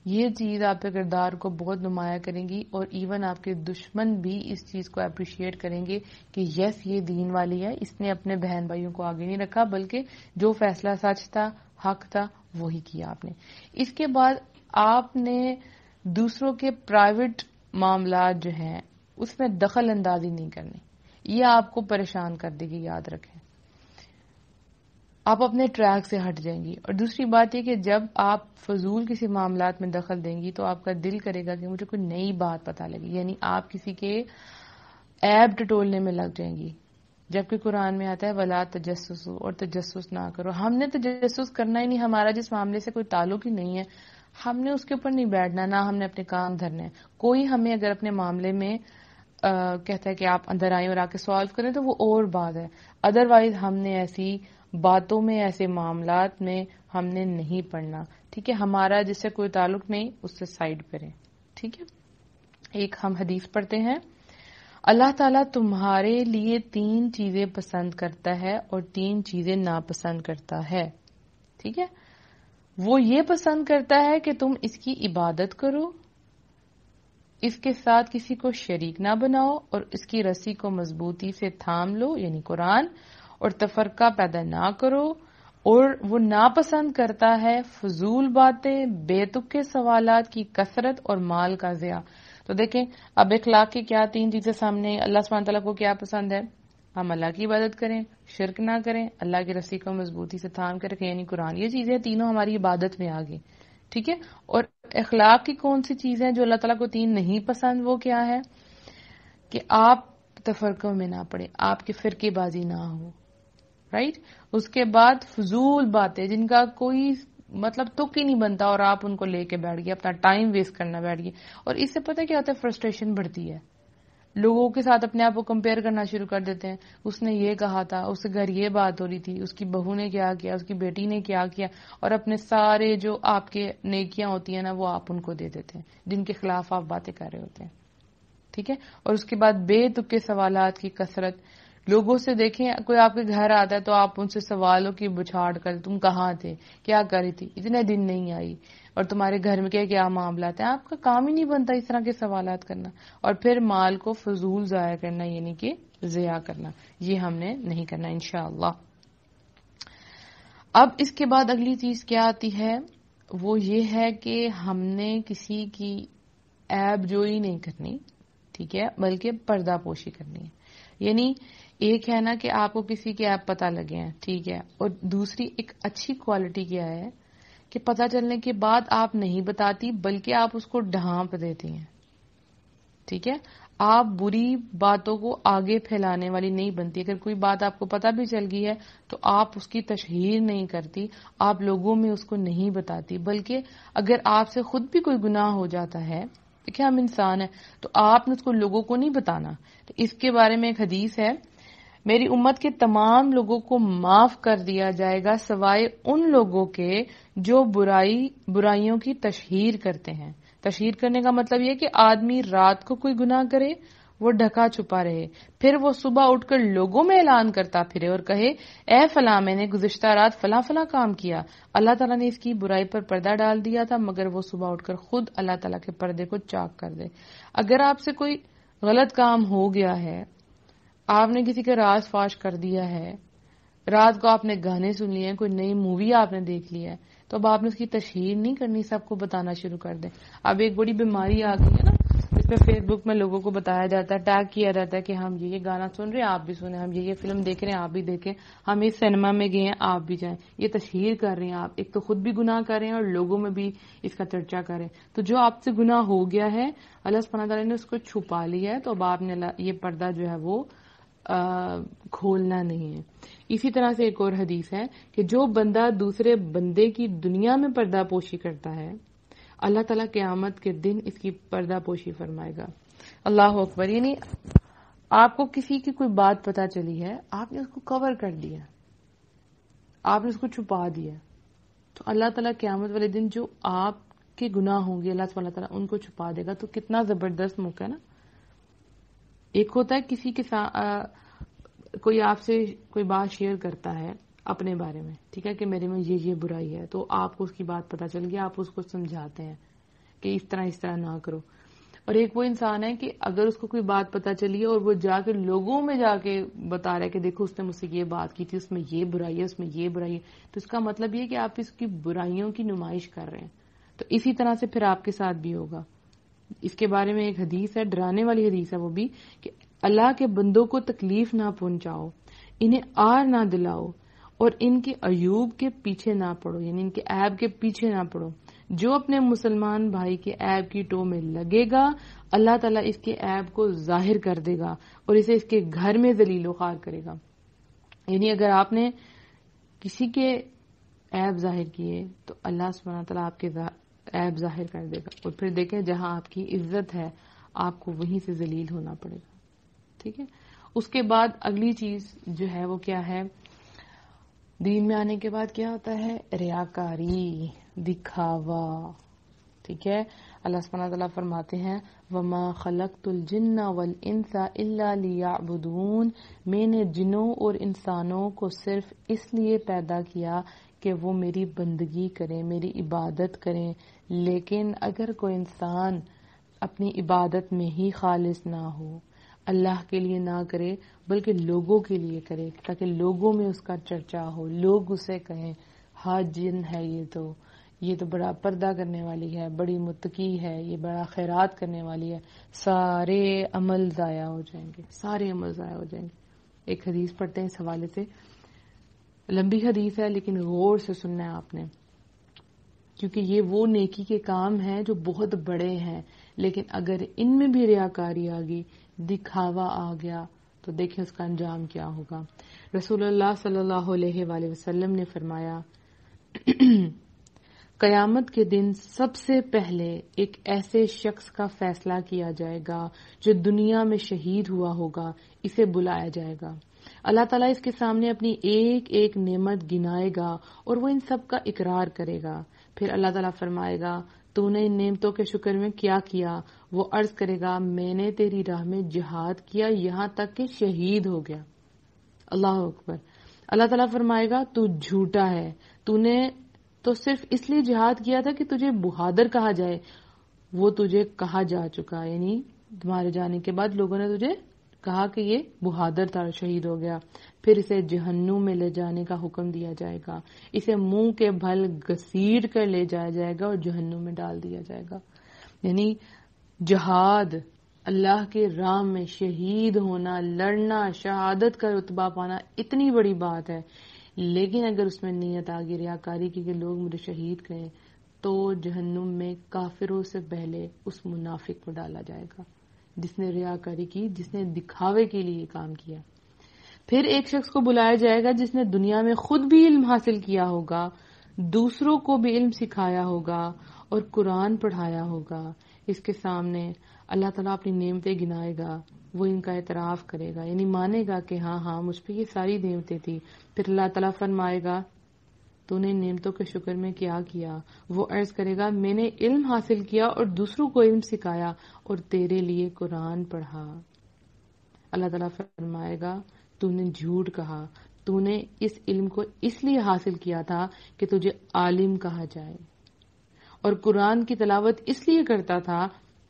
ये चीज़ आपके किरदार को बहुत नुमाया करेंगी और इवन आपके दुश्मन भी इस चीज़ को अप्रिशिएट करेंगे कि यस ये दीन वाली है इसने अपने बहन भाइयों को आगे नहीं रखा बल्कि जो फैसला सच था हक था वही किया आपने इसके बाद आपने दूसरों के प्राइवेट मामला जो हैं उसमें दखल अंदाजी नहीं करनी ये आपको परेशान कर देगी याद रखें आप अपने ट्रैक से हट जाएंगी और दूसरी बात यह कि जब आप फजूल किसी मामला में दखल देंगी तो आपका दिल करेगा कि मुझे कोई नई बात पता लगी यानी आप किसी के ऐब टटोलने में लग जाएंगी जबकि कुरान में आता है वला तजस्स और तजस्स ना करो हमने तजस्स तो करना ही नहीं हमारा जिस मामले से कोई ताल्लुक ही नहीं है हमने उसके ऊपर नहीं बैठना ना हमने अपने काम धरना है कोई हमें अगर अपने मामले में आ, कहता है कि आप अंदर आए और आके सॉल्व करें तो वो और बात है अदरवाइज हमने ऐसी बातों में ऐसे मामला में हमने नहीं पढ़ना ठीक है हमारा जिससे कोई ताल्लुक नहीं उससे साइड करें ठीक है एक हम हदीस पढ़ते हैं अल्लाह ताला तुम्हारे लिए तीन चीजें पसंद करता है और तीन चीजें नापसंद करता है ठीक है वो ये पसंद करता है कि तुम इसकी इबादत करो इसके साथ किसी को शरीक ना बनाओ और इसकी रस्सी को मजबूती से थाम लो यानी कुरान और तफरका पैदा ना करो और वो नापसंद करता है फजूल बातें बेतुके सवाल की कसरत और माल का ज़िया तो देखें अब इखलाक की क्या तीन चीज़ें सामने अल्लाह सुबह तला को क्या पसंद है हम अल्लाह की इबादत करें शिरक ना करें अल्लाह की रस्सी को मजबूती से थाम कर रखें यानी कुरान ये चीज़ें तीनों हमारी इबादत में आ गई ठीक है और अखलाक की कौन सी चीज़ है जो अल्लाह तला को तीन नहीं पसंद वो क्या है कि आप तफरकों में ना पड़े आपकी फिरकेबाजी ना हो राइट उसके बाद फजूल बातें जिनका कोई मतलब तुक ही नहीं बनता और आप उनको लेके बैठ गए अपना टाइम वेस्ट करना बैठ गए और इससे पता क्या होता है फ्रस्ट्रेशन बढ़ती है लोगों के साथ अपने आप को कंपेयर करना शुरू कर देते हैं उसने ये कहा था उसके घर ये बात हो रही थी उसकी बहू ने क्या किया उसकी बेटी ने क्या किया और अपने सारे जो आपके नेकियां होती हैं ना वो आप उनको दे देते हैं जिनके खिलाफ आप बातें कर रहे होते हैं ठीक है और उसके बाद बेतुके सवाल की कसरत लोगों से देखें कोई आपके घर आता है तो आप उनसे सवालों की बुछाड़ कर तुम कहाँ थे क्या कर रही थी इतने दिन नहीं आई और तुम्हारे घर में क्या क्या मामला है आपका काम ही नहीं बनता इस तरह के सवाल करना और फिर माल को फजूल ज़ाया करना यानी कि ज़या करना ये हमने नहीं करना इनशा अब इसके बाद अगली चीज़ क्या आती है वो ये है कि हमने किसी की ऐब जोई नहीं करनी ठीक है बल्कि पर्दापोशी करनी है यानी एक है ना कि आपको किसी के ऐप पता लगे हैं ठीक है और दूसरी एक अच्छी क्वालिटी क्या है कि पता चलने के बाद आप नहीं बताती बल्कि आप उसको ढांप देती हैं ठीक है आप बुरी बातों को आगे फैलाने वाली नहीं बनती अगर कोई बात आपको पता भी चल गई है तो आप उसकी तशहीर नहीं करती आप लोगों में उसको नहीं बताती बल्कि अगर आपसे खुद भी कोई गुनाह हो जाता है देखिए हम इंसान है तो आपने उसको लोगों को नहीं बताना तो इसके बारे में एक हदीस है मेरी उम्मत के तमाम लोगों को माफ कर दिया जाएगा सवाए उन लोगों के जो बुराई बुराइयों की तशहीर करते हैं तशहीर करने का मतलब यह कि आदमी रात को कोई गुनाह करे वो ढका छुपा रहे फिर वो सुबह उठकर लोगों में ऐलान करता फिरे और कहे ए फला मैंने गुजशत रात फला फला काम किया अल्लाह तला ने इसकी बुराई पर पर्दा डाल दिया था मगर वो सुबह उठकर खुद अल्लाह तला के पर्दे को चाक कर दे अगर आपसे कोई गलत काम हो गया है आपने किसी का राज फाश कर दिया है रात को आपने गाने सुन लिए हैं कोई नई मूवी आपने देख ली है तो अब आपने उसकी तशहर नहीं करनी सबको बताना शुरू कर दें अब एक बड़ी बीमारी आ गई है ना जिसमें फेसबुक में लोगों को बताया जाता है टैग किया जाता है कि हम ये ये गाना सुन रहे हैं आप भी सुने हम ये ये फिल्म देख रहे हैं आप भी देखें हम इस सिनेमा में गए हैं आप भी जाएं ये तशहर कर रहे हैं आप एक तो खुद भी गुनाह कर रहे हैं और लोगों में भी इसका चर्चा करें तो जो आपसे गुनाह हो गया है अल्लाह सुबह ने उसको छुपा लिया है तो अब आपने ये पर्दा जो है वो खोलना नहीं है इसी तरह से एक और हदीस है कि जो बंदा दूसरे बंदे की दुनिया में पर्दापोशी करता है अल्लाह ताला आमद के दिन इसकी पर्दापोशी फरमाएगा अल्लाह अकबर यानी आपको किसी की कोई बात पता चली है आपने उसको कवर कर दिया आपने उसको छुपा दिया तो अल्लाह ताला आमद वाले दिन जो आपके गुनाह होंगे अल्लाह तला उनको छुपा देगा तो कितना जबरदस्त मौका है ना एक होता है किसी के साथ कोई आपसे कोई बात शेयर करता है अपने बारे में ठीक है कि मेरे में ये ये बुराई है तो आपको उसकी बात पता चल गई आप उसको समझाते हैं कि इस तरह इस तरह ना करो और एक वो इंसान है कि अगर उसको कोई बात पता चली है और वो जाके लोगों में जाके बता रहा है कि देखो उसने मुझसे ये बात की थी उसमें ये बुराई है उसमें ये बुराई है तो इसका मतलब ये कि आप इसकी बुराइयों की नुमाइश कर रहे हैं तो इसी तरह से फिर आपके साथ भी होगा इसके बारे में एक हदीस है डराने वाली हदीस है वो भी कि अल्लाह के बंदों को तकलीफ ना पहुंचाओ इन्हें आर ना दिलाओ और इनके अयूब के पीछे ना पड़ो यानी इनके ऐब के पीछे ना पड़ो जो अपने मुसलमान भाई के ऐब की टो में लगेगा अल्लाह ताला इसके ऐब को जाहिर कर देगा और इसे इसके घर में जलीलो खार करेगा यानी अगर आपने किसी के ऐब जाहिर किए तो अल्लाह सुबह तला आपके ऐब जाहिर कर देगा और फिर देखें जहां आपकी इज्जत है आपको वहीं से जलील होना पड़ेगा ठीक है उसके बाद अगली चीज जो है वो क्या है दीन में आने के बाद क्या होता है रियाकारी दिखावा ठीक है अल्लाह सुबहाना तला फरमाते हैं वमा खलक जिन्ना वल इंसा लियाबुदून मैंने जिनों और इंसानों को सिर्फ इसलिए पैदा किया कि वो मेरी बंदगी करें मेरी इबादत करें लेकिन अगर कोई इंसान अपनी इबादत में ही खालिस ना हो अल्लाह के लिए ना करे बल्कि लोगों के लिए करे ताकि लोगों में उसका चर्चा हो लोग उसे कहें हा जिन है ये तो ये तो बड़ा पर्दा करने वाली है बड़ी मुतकी है ये बड़ा खैरात करने वाली है सारे अमल ज़ाया हो जाएंगे सारे अमल ज़ाया हो जाएंगे एक हदीस पढ़ते हैं इस हवाले से लंबी हदीस है लेकिन गौर से सुनना है आपने क्योंकि ये वो नेकी के काम हैं जो बहुत बड़े हैं लेकिन अगर इनमें भी रियाकारी आ गई दिखावा आ गया तो देखें उसका अंजाम क्या होगा रसूलुल्लाह सल्लल्लाहु अलैहि वसल्लम ने फरमाया कयामत के दिन सबसे पहले एक ऐसे शख्स का फैसला किया जाएगा जो दुनिया में शहीद हुआ होगा इसे बुलाया जाएगा अल्लाह ताला इसके सामने अपनी एक एक नेमत गिनाएगा और वो इन सब का इकरार करेगा फिर अल्लाह ताला फरमाएगा तूने इन नेमतों के शुक्र में क्या किया वो अर्ज करेगा मैंने तेरी राह में जिहाद किया यहाँ तक कि शहीद हो गया अल्लाह अकबर अल्लाह ताला फरमाएगा तू झूठा है तूने तो सिर्फ इसलिए जिहाद किया था कि तुझे बुहादर कहा जाए वो तुझे कहा जा चुका यानी तुम्हारे जाने के बाद लोगों ने तुझे कहा कि ये बहादुर था शहीद हो गया फिर इसे जहन्नू में ले जाने का हुक्म दिया जाएगा इसे मुंह के भल घसीट कर ले जाया जाएगा और जहन्नू में डाल दिया जाएगा यानी जहाद अल्लाह के राम में शहीद होना लड़ना शहादत का रुतबा पाना इतनी बड़ी बात है लेकिन अगर उसमें नीयत आ गई रियाकारी की कि लोग मुझे शहीद कहें तो जहन्नुम में काफिरों से पहले उस मुनाफिक को डाला जाएगा जिसने रियाकारी की जिसने दिखावे के लिए काम किया फिर एक शख्स को बुलाया जाएगा जिसने दुनिया में खुद भी इल्म हासिल किया होगा दूसरों को भी इल्म सिखाया होगा और कुरान पढ़ाया होगा इसके सामने अल्लाह ताला अपनी नेमतें गिनाएगा वो इनका एतराफ़ करेगा यानी मानेगा कि हाँ हाँ मुझ पर ये सारी नेमतें थी फिर अल्लाह ताला फरमाएगा तूने नेमतों के शुक्र में क्या किया वो अर्ज करेगा मैंने इल्म हासिल किया और दूसरों को इल्म सिखाया और तेरे लिए कुरान पढ़ा अल्लाह ताला फरमाएगा तूने झूठ कहा तूने इस इल्म को इसलिए हासिल किया था कि तुझे आलिम कहा जाए और कुरान की तलावत इसलिए करता था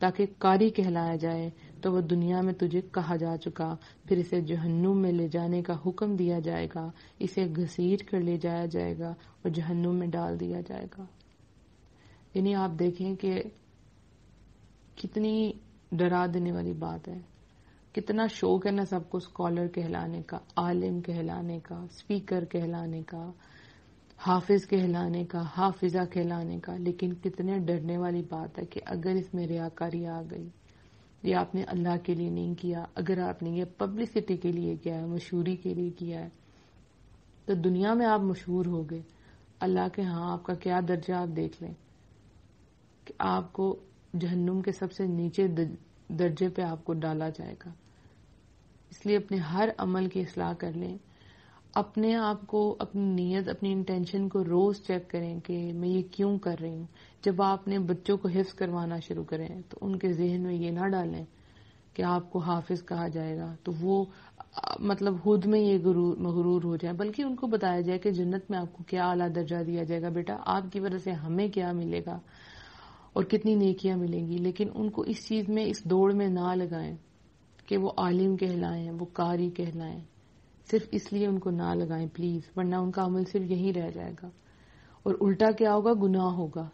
ताकि कारी कहलाया जाए तो वह दुनिया में तुझे कहा जा चुका फिर इसे जहन्नुम में ले जाने का हुक्म दिया जाएगा इसे घसीट कर ले जाया जाएगा और जहन्नुम में डाल दिया जाएगा यानी आप देखें कि कितनी डरा देने वाली बात है कितना शौक है ना सबको स्कॉलर कहलाने का आलिम कहलाने का स्पीकर कहलाने का हाफिज कहलाने का हाफिजा कहलाने का लेकिन कितने डरने वाली बात है कि अगर इसमें रियाकारी आ गई ये आपने अल्लाह के लिए नहीं किया अगर आपने ये पब्लिसिटी के लिए किया है मशहूरी के लिए किया है तो दुनिया में आप मशहूर हो गए अल्लाह के हाँ आपका क्या दर्जा आप देख लें कि आपको जहन्नुम के सबसे नीचे दर्जे पे आपको डाला जाएगा इसलिए अपने हर अमल की असलाह कर लें अपने आप को अपनी नीयत अपनी इंटेंशन को रोज़ चेक करें कि मैं ये क्यों कर रही हूँ जब आपने बच्चों को हिफ्स करवाना शुरू करें तो उनके जहन में ये ना डालें कि आपको हाफिज कहा जाएगा तो वो मतलब खुद में ये मगरूर हो जाए बल्कि उनको बताया जाए कि जन्नत में आपको क्या आला दर्जा दिया जाएगा बेटा आपकी वजह से हमें क्या मिलेगा और कितनी नेकियां मिलेंगी लेकिन उनको इस चीज़ में इस दौड़ में ना लगाएं कि वो आलिम कहलाएं वो कारी कहलाएं सिर्फ इसलिए उनको ना लगाएं प्लीज वरना उनका अमल सिर्फ यही रह जाएगा और उल्टा क्या होगा गुनाह होगा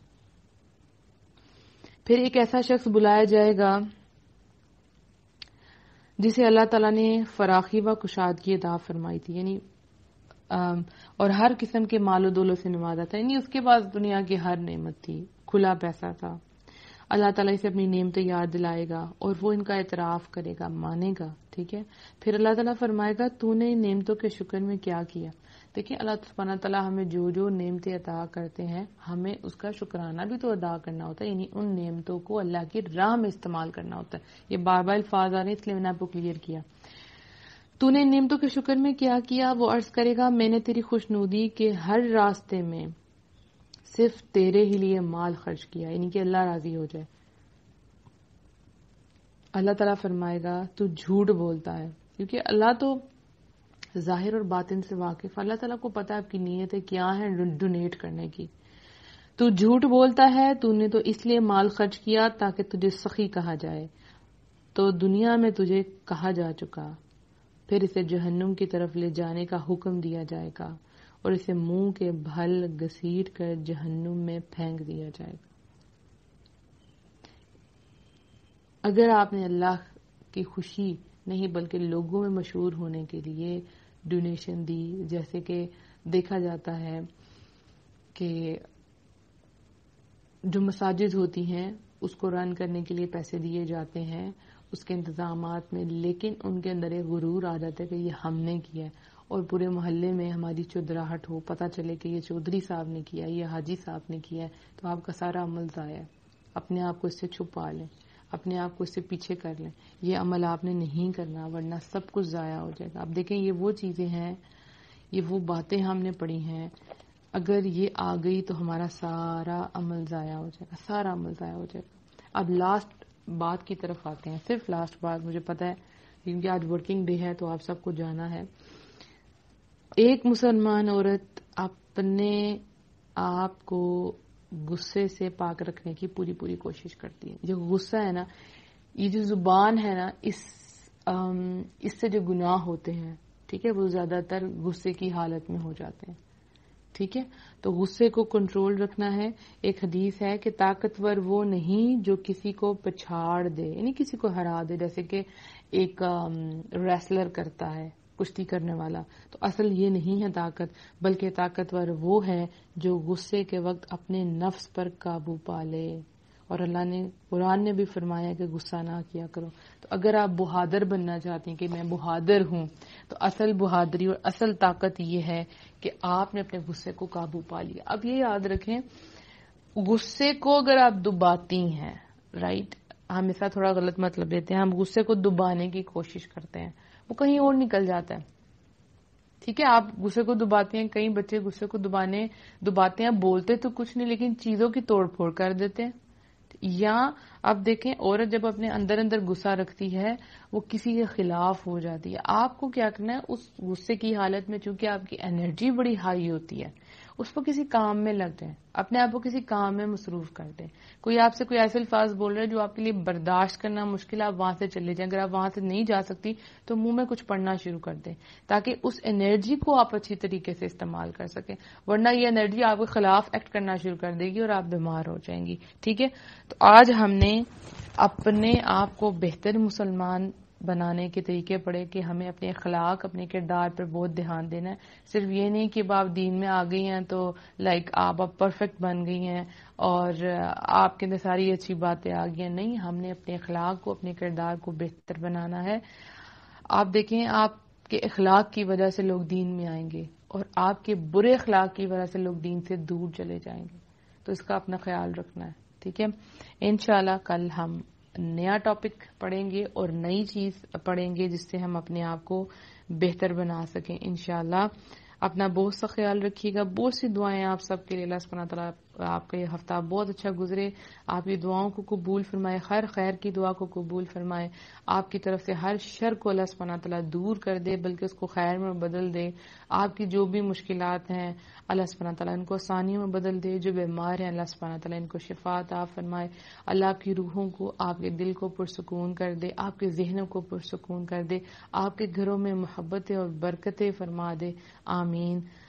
फिर एक ऐसा शख्स बुलाया जाएगा जिसे अल्लाह ताला ने फराखी व कुशादगी अदा फरमाई थी यानी और हर किस्म के मालो दोलो से नवाजा था यानी उसके पास दुनिया की हर नेमत थी खुला पैसा था अल्लाह ताला इसे अपनी नेमतें याद दिलाएगा और वो इनका एतराफ़ करेगा मानेगा ठीक है फिर अल्लाह ताला फरमाएगा तूने इन नेमतों के शुक्र में क्या किया देखिए अल्लाह सुबहाना ताला हमें जो जो नेमतें अदा करते हैं हमें उसका शुक्राना भी तो अदा करना होता है यानी उन नेमतों को अल्लाह की राह में इस्तेमाल करना होता है ये बार बार अल्फाज आ रहे इसलिए मैंने आपको क्लियर किया तूने नेमतों के शुक्र में क्या किया वो अर्ज करेगा मैंने तेरी खुशनुदी के हर रास्ते में सिर्फ तेरे ही लिए माल खर्च किया यानी कि अल्लाह राजी हो जाए अल्लाह तला फरमाएगा तू झूठ बोलता है क्योंकि अल्लाह तो जाहिर और बातिन से वाकिफ अल्लाह तला को पता है आपकी है क्या है डोनेट करने की तू झूठ बोलता है तूने तो इसलिए माल खर्च किया ताकि तुझे सखी कहा जाए तो दुनिया में तुझे कहा जा चुका फिर इसे जहन्नुम की तरफ ले जाने का हुक्म दिया जाएगा और इसे मुंह के भल घसीट कर जहन्नुम में फेंक दिया जाएगा अगर आपने अल्लाह की खुशी नहीं बल्कि लोगों में मशहूर होने के लिए डोनेशन दी जैसे कि देखा जाता है कि जो मसाजिद होती हैं उसको रन करने के लिए पैसे दिए जाते हैं उसके इंतज़ाम में लेकिन उनके अंदर एक गुरूर आ जाता है कि ये हमने किया है और पूरे मोहल्ले में हमारी चौधराहट हो पता चले कि ये चौधरी साहब ने किया ये हाजी साहब ने किया है तो आपका सारा अमल ज़ाया है अपने आप को इससे छुपा लें अपने आप को इससे पीछे कर लें ये अमल आपने नहीं करना वरना सब कुछ ज़ाया हो जाएगा आप देखें ये वो चीज़ें हैं ये वो बातें हमने पढ़ी हैं अगर ये आ गई तो हमारा सारा अमल ज़ाया हो जाएगा सारा अमल ज़ाया हो जाएगा अब लास्ट बात की तरफ आते हैं सिर्फ लास्ट बात मुझे पता है क्योंकि आज वर्किंग डे है तो आप सबको जाना है एक मुसलमान औरत अपने आप को गुस्से से पाक रखने की पूरी पूरी कोशिश करती है जो गुस्सा है ना ये जो जुबान है ना इस इससे जो गुनाह होते हैं ठीक है वो ज्यादातर गुस्से की हालत में हो जाते हैं ठीक है तो गुस्से को कंट्रोल रखना है एक हदीस है कि ताकतवर वो नहीं जो किसी को पछाड़ दे यानी किसी को हरा दे जैसे कि एक रेसलर करता है कुश्ती करने वाला तो असल ये नहीं है ताकत बल्कि ताकतवर वो है जो गुस्से के वक्त अपने नफ्स पर काबू पा ले और अल्लाह ने कुरान ने भी फरमाया कि गुस्सा ना किया करो तो अगर आप बहादुर बनना चाहती हैं कि मैं बहादुर हूं तो असल बहादुरी और असल ताकत ये है कि आपने अपने गुस्से को काबू पा लिया अब ये याद रखें गुस्से को अगर आप दुबाती हैं राइट हमेशा थोड़ा गलत मतलब लेते हैं हम गुस्से को दुबाने की कोशिश करते हैं वो कहीं और निकल जाता है ठीक है आप गुस्से को दुबाते हैं कई बच्चे गुस्से को दुबाने दुबाते हैं बोलते तो कुछ नहीं लेकिन चीजों की तोड़ फोड़ कर देते हैं या आप देखें औरत जब अपने अंदर अंदर गुस्सा रखती है वो किसी के खिलाफ हो जाती है आपको क्या करना है उस गुस्से की हालत में चूंकि आपकी एनर्जी बड़ी हाई होती है उसको किसी काम में लग जाए अपने आप को किसी काम में मसरूफ कर दें कोई आपसे कोई ऐसे अल्फाज बोल रहे हैं जो आपके लिए बर्दाश्त करना मुश्किल है आप वहां से चले जाएं अगर आप वहां से नहीं जा सकती तो मुंह में कुछ पढ़ना शुरू कर दें ताकि उस एनर्जी को आप अच्छी तरीके से इस्तेमाल कर सकें वरना ये एनर्जी आपके खिलाफ एक्ट करना शुरू कर देगी और आप बीमार हो जाएंगी ठीक है तो आज हमने अपने आप को बेहतर मुसलमान बनाने के तरीके पड़े कि हमें अपने अखलाक अपने किरदार पर बहुत ध्यान देना है सिर्फ ये नहीं कि अब आप दीन में आ गई हैं तो लाइक आप अब परफेक्ट बन गई हैं और आपके अंदर सारी अच्छी बातें आ गई हैं नहीं हमने अपने अखलाक को अपने किरदार को बेहतर बनाना है आप देखें आपके अखलाक की वजह से लोग दीन में आएंगे और आपके बुरे अखलाक की वजह से लोग दीन से दूर चले जाएंगे तो इसका अपना ख्याल रखना है ठीक है इनशाला कल हम नया टॉपिक पढ़ेंगे और नई चीज पढ़ेंगे जिससे हम अपने आप को बेहतर बना सकें इनशाला अपना बहुत सा ख्याल रखिएगा बहुत सी दुआएं आप सबके लिए अल्लाह तला आपका ये हफ्ता बहुत अच्छा गुजरे आपकी दुआओं को कबूल फरमाए हर खैर की दुआ को कबूल फरमाए आपकी तरफ से हर शर को अल्लाह सुबहाना तला दूर कर दे बल्कि उसको खैर में बदल दे आपकी जो भी मुश्किल हैं अल्लाह सुबहाना तला इनको आसानियों में बदल दे जो बीमार हैं अल्लाह सुबहाना तला इनको शिफात आप फरमाए अल्लाह की रूहों को आपके दिल को पुरसकून कर दे आपके जहनों को पुरसकून कर दे आपके घरों में मोहब्बतें और बरकतें फरमा दे आमीन